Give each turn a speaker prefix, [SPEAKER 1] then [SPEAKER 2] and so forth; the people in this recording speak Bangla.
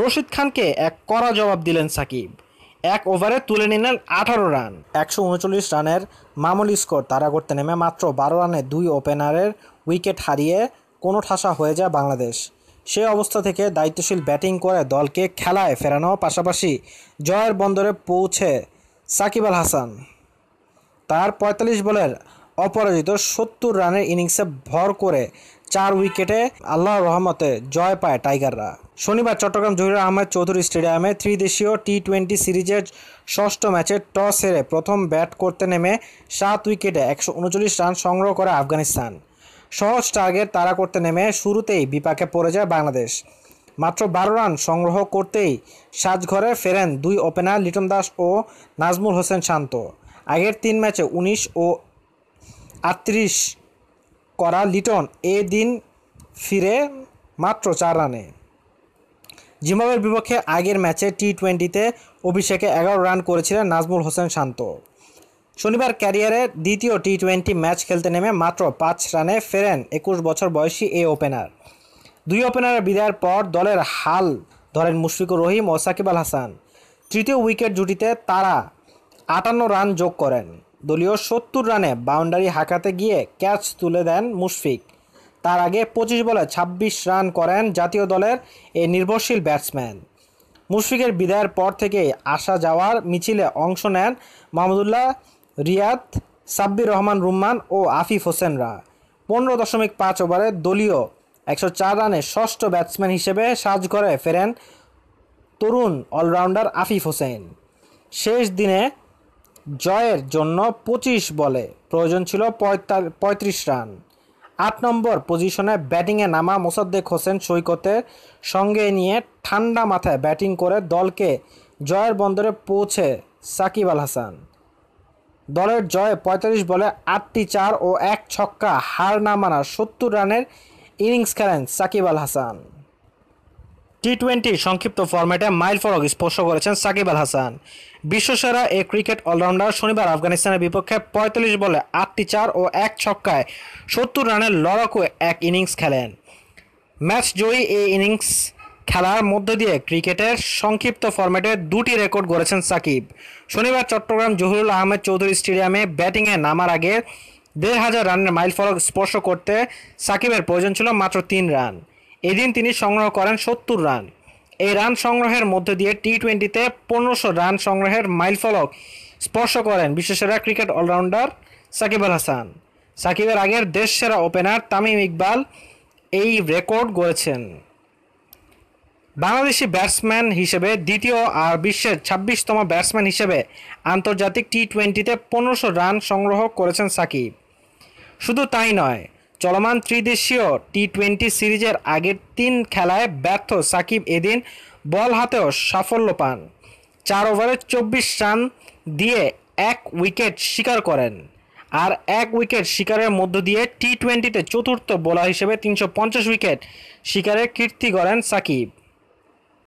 [SPEAKER 1] রশিদ খানকে এক কড়া জবাব দিলেন সাকিব এক ওভারে তুলে নিলেন আঠারো রান একশো উনচল্লিশ রানের মামুলি স্কোর তারা করতে নেমে মাত্র বারো রানে দুই ওপেনারের উইকেট হারিয়ে কোনো ঠাসা হয়ে যায় বাংলাদেশ সে অবস্থা থেকে দায়িত্বশীল ব্যাটিং করে দলকে খেলায় ফেরানোর পাশাপাশি জয়ের বন্দরে পৌঁছে সাকিব আল হাসান তার পঁয়তাল্লিশ বলের অপরাজিত সত্তর রানের ইনিংসে ভর করে চার উইকেটে আল্লাহ রহমতে জয় পায় টাইগাররা শনিবার চট্টগ্রাম জহির আহমেদ চৌধুরী স্টেডিয়ামে ত্রিদেশীয় টি টোয়েন্টি সিরিজের ষষ্ঠ ম্যাচে টস হেরে প্রথম ব্যাট করতে নেমে সাত উইকেটে একশো রান সংগ্রহ করে আফগানিস্তান সহজ টার্গেট তারা করতে নেমে শুরুতেই বিপাকে পড়ে যায় বাংলাদেশ মাত্র বারো রান সংগ্রহ করতেই সাজঘরে ফেরেন দুই ওপেনার লিটন দাস ও নাজমুল হোসেন শান্ত আগের তিন ম্যাচে ১৯ ও আটত্রিশ করা লিটন এ দিন ফিরে মাত্র চার রানে জিম্বাবের বিপক্ষে আগের ম্যাচে টি টোয়েন্টিতে অভিষেকে এগারো রান করেছিলেন নাজমুল হোসেন শান্ত শনিবার ক্যারিয়ারে দ্বিতীয় টি টোয়েন্টি ম্যাচ খেলতে নেমে মাত্র পাঁচ রানে ফেরেন একুশ বছর বয়সী এ ওপেনার দুই ওপেনারের বিদায়ের পর দলের হাল ধরেন মুশফিকুর রহিম ও সাকিব আল হাসান তৃতীয় উইকেট জুটিতে তারা আটান্ন রান যোগ করেন দলীয় সত্তর রানে বাউন্ডারি হাঁকাতে গিয়ে ক্যাচ তুলে দেন মুশফিক তার আগে পঁচিশ বলে ২৬ রান করেন জাতীয় দলের এই নির্ভরশীল ব্যাটসম্যান মুশফিকের বিদায়ের পর থেকেই আসা যাওয়ার মিছিলে অংশ নেন মাহমুদুল্লাহ রিয়াদ সাব্বির রহমান রুম্মান ও আফিফ হোসেনরা পনেরো দশমিক পাঁচ ওভারে দলীয় একশো চার রানে ষষ্ঠ ব্যাটসম্যান হিসেবে সাজ করে ফেরেন তরুণ অলরাউন্ডার আফিফ হোসেন শেষ দিনে জয়ের জন্য পঁচিশ বলে প্রয়োজন ছিল পঁয়ত্রিশ রান আট নম্বর পজিশনে ব্যাটিংয়ে নামা মোসাদ্দেক হোসেন সৈকতের সঙ্গে নিয়ে ঠান্ডা মাথায় ব্যাটিং করে দলকে জয়ের বন্দরে পৌঁছে সাকিব আল হাসান দলের জয়ে ৪৫ বলে আটটি চার ও এক ছক্কা হার না মানা সত্তর রানের ইনিংস খেলেন সাকিব আল হাসান টি টোয়েন্টি সংক্ষিপ্ত ফরম্যাটে মাইল ফরক স্পর্শ করেছেন সাকিব আল হাসান বিশ্বসেরা এ ক্রিকেট অলরাউন্ডার শনিবার আফগানিস্তানের বিপক্ষে পঁয়তাল্লিশ বলে আটটি চার ও এক ছক্কায় সত্তর রানের লড়াকু এক ইনিংস খেলেন ম্যাচ জয়ী এই ইনিংস খেলার মধ্য দিয়ে ক্রিকেটের সংক্ষিপ্ত ফরম্যাটে দুটি রেকর্ড গড়েছেন সাকিব শনিবার চট্টগ্রাম জহুরুল আহমেদ চৌধুরী স্টেডিয়ামে ব্যাটিংয়ে নামার আগে দেড় হাজার রানের মাইল ফলক স্পর্শ করতে সাকিবের প্রয়োজন ছিল মাত্র তিন রান এদিন তিনি সংগ্রহ করেন সত্তর রান এই রান সংগ্রহের মধ্য দিয়ে টি টোয়েন্টিতে পনেরোশো রান সংগ্রহের মাইলফলক স্পর্শ করেন বিশ্বসেরা ক্রিকেট অলরাউন্ডার সাকিব আল হাসান সাকিবের আগের দেশ সেরা ওপেনার তামিম ইকবাল এই রেকর্ড গড়েছেন বাংলাদেশি ব্যাটসম্যান হিসেবে দ্বিতীয় আর বিশ্বের ছাব্বিশতম ব্যাটসম্যান হিসেবে আন্তর্জাতিক টি টোয়েন্টিতে পনেরোশো রান সংগ্রহ করেছেন সাকিব শুধু তাই নয় চলমান ত্রিদেশীয় টি টোয়েন্টি সিরিজের আগের তিন খেলায় ব্যর্থ সাকিব এদিন বল হাতেও সাফল্য পান চার ওভারে চব্বিশ রান দিয়ে এক উইকেট শিকার করেন আর এক উইকেট শিকারের মধ্য দিয়ে টি টোয়েন্টিতে চতুর্থ বোলার হিসেবে তিনশো উইকেট শিকারের কীর্তি করেন সাকিব